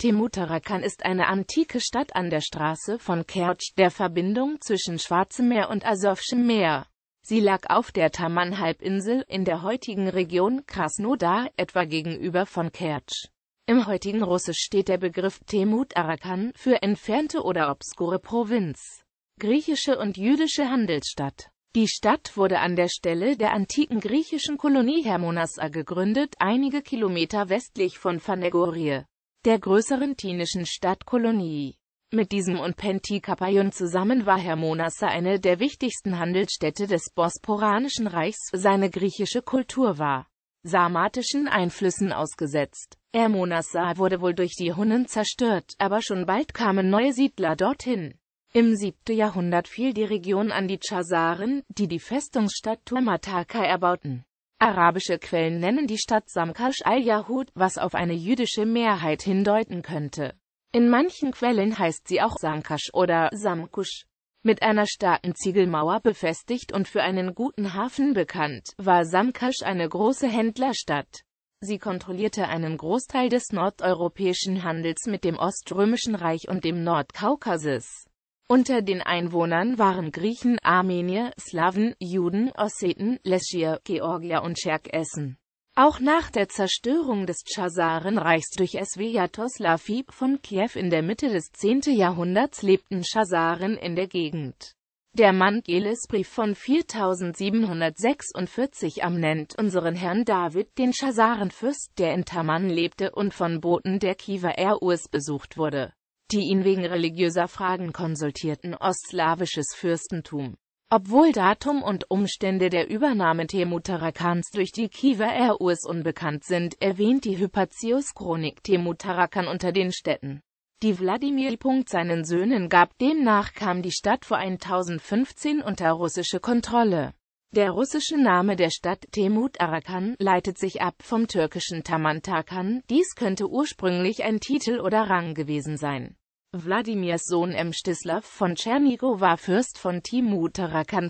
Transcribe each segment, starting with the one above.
Temutarakan ist eine antike Stadt an der Straße von Kertsch, der Verbindung zwischen Schwarzem Meer und Asowschem Meer. Sie lag auf der Taman-Halbinsel, in der heutigen Region Krasnodar, etwa gegenüber von Kertsch. Im heutigen Russisch steht der Begriff Temut Arakan für entfernte oder obskure Provinz, griechische und jüdische Handelsstadt. Die Stadt wurde an der Stelle der antiken griechischen Kolonie Hermonassa gegründet, einige Kilometer westlich von Phanegorie der größeren tinischen Stadtkolonie. Mit diesem und Pentikapaion zusammen war Hermonassa eine der wichtigsten Handelsstädte des Bosporanischen Reichs, seine griechische Kultur war sarmatischen Einflüssen ausgesetzt. Hermonassa wurde wohl durch die Hunnen zerstört, aber schon bald kamen neue Siedler dorthin. Im 7. Jahrhundert fiel die Region an die Chasaren, die die Festungsstadt Tuamataka erbauten. Arabische Quellen nennen die Stadt Samkash al-Yahud, was auf eine jüdische Mehrheit hindeuten könnte. In manchen Quellen heißt sie auch Samkash oder Samkush. Mit einer starken Ziegelmauer befestigt und für einen guten Hafen bekannt, war Samkash eine große Händlerstadt. Sie kontrollierte einen Großteil des nordeuropäischen Handels mit dem Oströmischen Reich und dem Nordkaukasus. Unter den Einwohnern waren Griechen, Armenier, Slawen, Juden, Osseten, Leschier, Georgier und Tscherkessen. Auch nach der Zerstörung des Chasarenreichs durch Sviatoslav von Kiew in der Mitte des 10. Jahrhunderts lebten Chasaren in der Gegend. Der Mangeles-Brief von 4746 am nennt unseren Herrn David den Chasarenfürst, der in Taman lebte und von Boten der Kiewer Erus besucht wurde die ihn wegen religiöser Fragen konsultierten, ostslawisches Fürstentum. Obwohl Datum und Umstände der Übernahme Temutarakans durch die Kiewer Erus unbekannt sind, erwähnt die Hypatius-Chronik Temutarakan unter den Städten. Die Wladimir seinen Söhnen gab, demnach kam die Stadt vor 1015 unter russische Kontrolle. Der russische Name der Stadt Temutarakan leitet sich ab vom türkischen Tamantakan, dies könnte ursprünglich ein Titel oder Rang gewesen sein. Wladimirs Sohn M. Stislav von Tschernigo war Fürst von Timur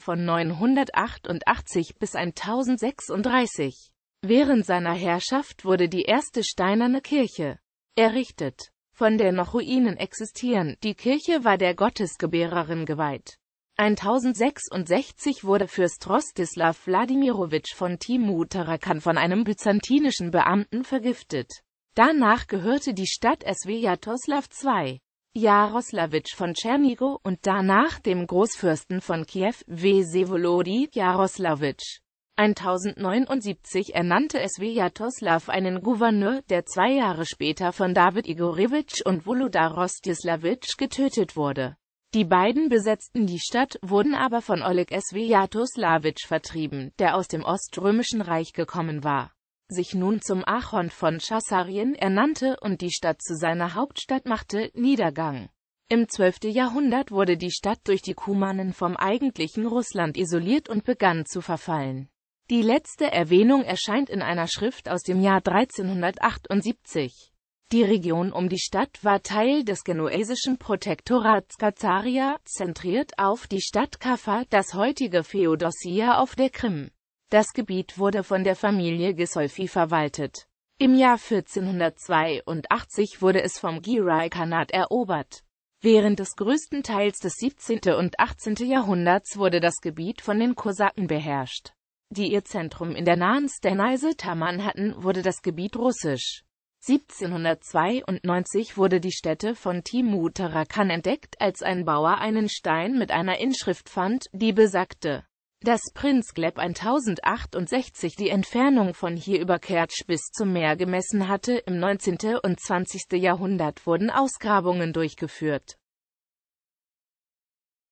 von 988 bis 1036. Während seiner Herrschaft wurde die erste steinerne Kirche errichtet, von der noch Ruinen existieren. Die Kirche war der Gottesgebärerin geweiht. 1066 wurde Fürst Rostislav Wladimirovich von Timur von einem byzantinischen Beamten vergiftet. Danach gehörte die Stadt Swjatoslav II. Jaroslawitsch von Tschernigow und danach dem Großfürsten von Kiew, Sevolodi Jaroslawitsch. 1079 ernannte es Swiatoslaw einen Gouverneur, der zwei Jahre später von David Igorewitsch und Volodar Rostislawitsch getötet wurde. Die beiden besetzten die Stadt, wurden aber von Oleg S. Swiatoslawitsch vertrieben, der aus dem Oströmischen Reich gekommen war sich nun zum Archon von Chassarien ernannte und die Stadt zu seiner Hauptstadt machte, niedergang. Im 12. Jahrhundert wurde die Stadt durch die Kumanen vom eigentlichen Russland isoliert und begann zu verfallen. Die letzte Erwähnung erscheint in einer Schrift aus dem Jahr 1378. Die Region um die Stadt war Teil des genuesischen Protektorats Kazaria, zentriert auf die Stadt Kaffa, das heutige Feodossia auf der Krim. Das Gebiet wurde von der Familie Gisolfi verwaltet. Im Jahr 1482 wurde es vom Girai-Kanat erobert. Während des größten Teils des 17. und 18. Jahrhunderts wurde das Gebiet von den Kosaken beherrscht. Die ihr Zentrum in der nahen Steneise Taman hatten, wurde das Gebiet russisch. 1792 wurde die Stätte von Timu Tarakan entdeckt, als ein Bauer einen Stein mit einer Inschrift fand, die besagte das Prinz Gleb 1068 die Entfernung von hier über Kertsch bis zum Meer gemessen hatte. Im 19. und 20. Jahrhundert wurden Ausgrabungen durchgeführt